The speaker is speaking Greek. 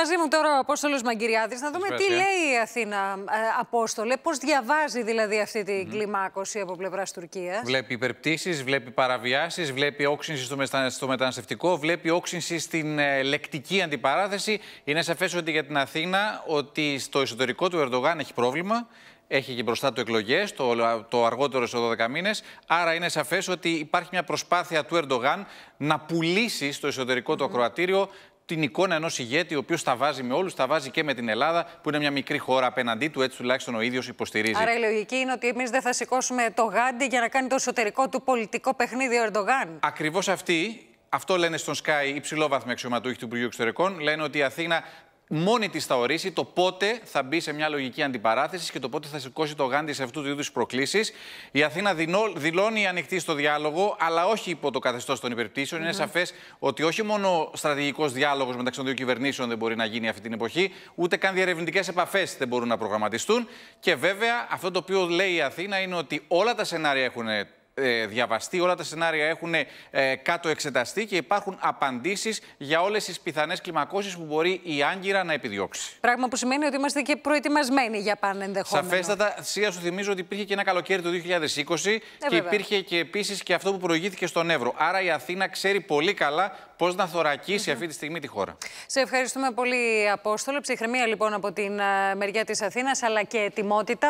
Μαζί μου τώρα ο Απόστολος Μαγκυριάδης. Να δούμε τι λέει η Αθήνα, ε, Απόστολε. Πώς διαβάζει δηλαδή αυτή την mm. κλιμάκωση από πλευράς Τουρκίας. Βλέπει υπερπτήσεις, βλέπει παραβιάσεις, βλέπει όξυνση στο, μετα... στο μεταναστευτικό, βλέπει όξυνση στην ε, λεκτική αντιπαράθεση. Είναι σαφές ότι για την Αθήνα ότι στο εσωτερικό του Ερντογάν έχει πρόβλημα. Έχει και μπροστά του εκλογές, το, το αργότερο σε 12 μήνες. Άρα είναι σαφές ότι υπάρχει μια προσπάθεια του Ερντογάν να πουλήσει στο εσωτερικό του ακροατήριο την εικόνα ενός ηγέτη, ο οποίος τα βάζει με όλους, τα βάζει και με την Ελλάδα, που είναι μια μικρή χώρα απέναντί του, έτσι τουλάχιστον ο ίδιος υποστηρίζει. Άρα η λογική είναι ότι εμείς δεν θα σηκώσουμε το γάντι για να κάνει το εσωτερικό του πολιτικό παιχνίδι ο Ερντογάν. Ακριβώς αυτή αυτό λένε στον Sky υψηλόβαθμοι αξιωματούχοι του Υπουργείου Εξωτερικών. Λένε ότι η Αθήνα μόνη της θα ορίσει το πότε θα μπει σε μια λογική αντιπαράθεσης και το πότε θα σηκώσει το γάντι σε αυτού του είδους προκλήσεις. Η Αθήνα δηλώνει ανοιχτή στο διάλογο, αλλά όχι υπό το καθεστώς των υπερπτήσεων. Είναι σαφές ότι όχι μόνο στρατηγικός διάλογος μεταξύ των δύο κυβερνήσεων δεν μπορεί να γίνει αυτή την εποχή, ούτε καν διαρευνητικέ επαφές δεν μπορούν να προγραμματιστούν. Και βέβαια, αυτό το οποίο λέει η Αθήνα είναι ότι όλα τα σενάρια έχουν ε, διαβαστεί, όλα τα σενάρια έχουν ε, κάτω εξεταστεί και υπάρχουν απαντήσεις για όλες τις πιθανές κλιμακώσεις που μπορεί η Άγκυρα να επιδιώξει. Πράγμα που σημαίνει ότι είμαστε και προετοιμασμένοι για πάνε ενδεχόμενο. Σαφέστατα, Σία, σου θυμίζω ότι υπήρχε και ένα καλοκαίρι του 2020 ε, και υπήρχε και επίσης και αυτό που προηγήθηκε στον Εύρο. Άρα η Αθήνα ξέρει πολύ καλά πώς να θωρακίσει mm αυτή τη στιγμή τη χώρα. Σε ευχαριστούμε πολύ, Απόστολο. Ψυχραιμία λοιπόν από την μεριά της Αθήνας, αλλά και ετοιμότητα.